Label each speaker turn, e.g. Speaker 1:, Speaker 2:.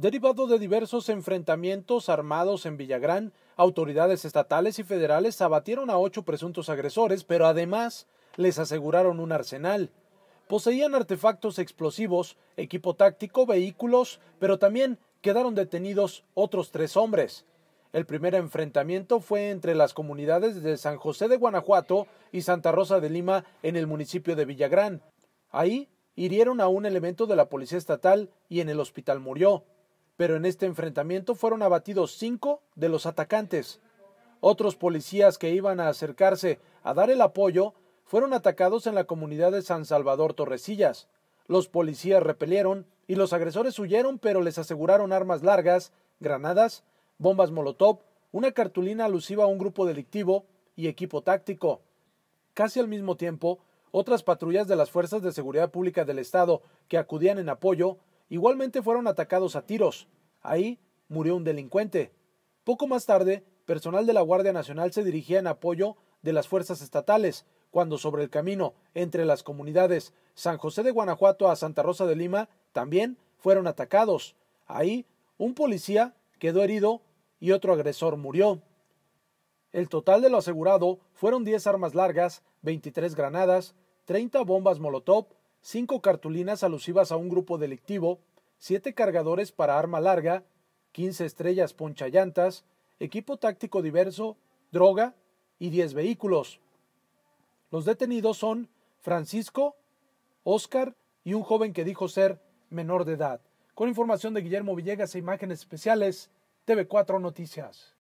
Speaker 1: derivado de diversos enfrentamientos armados en Villagrán, autoridades estatales y federales abatieron a ocho presuntos agresores, pero además les aseguraron un arsenal. Poseían artefactos explosivos, equipo táctico, vehículos, pero también quedaron detenidos otros tres hombres. El primer enfrentamiento fue entre las comunidades de San José de Guanajuato y Santa Rosa de Lima en el municipio de Villagrán. Ahí hirieron a un elemento de la policía estatal y en el hospital murió pero en este enfrentamiento fueron abatidos cinco de los atacantes. Otros policías que iban a acercarse a dar el apoyo fueron atacados en la comunidad de San Salvador Torrecillas. Los policías repelieron y los agresores huyeron, pero les aseguraron armas largas, granadas, bombas molotov, una cartulina alusiva a un grupo delictivo y equipo táctico. Casi al mismo tiempo, otras patrullas de las Fuerzas de Seguridad Pública del Estado que acudían en apoyo igualmente fueron atacados a tiros. Ahí murió un delincuente. Poco más tarde, personal de la Guardia Nacional se dirigía en apoyo de las fuerzas estatales, cuando sobre el camino entre las comunidades San José de Guanajuato a Santa Rosa de Lima también fueron atacados. Ahí, un policía quedó herido y otro agresor murió. El total de lo asegurado fueron 10 armas largas, 23 granadas, 30 bombas Molotov, 5 cartulinas alusivas a un grupo delictivo, siete cargadores para arma larga, 15 estrellas ponchallantas, equipo táctico diverso, droga y 10 vehículos. Los detenidos son Francisco, Oscar y un joven que dijo ser menor de edad. Con información de Guillermo Villegas e imágenes especiales, TV4 Noticias.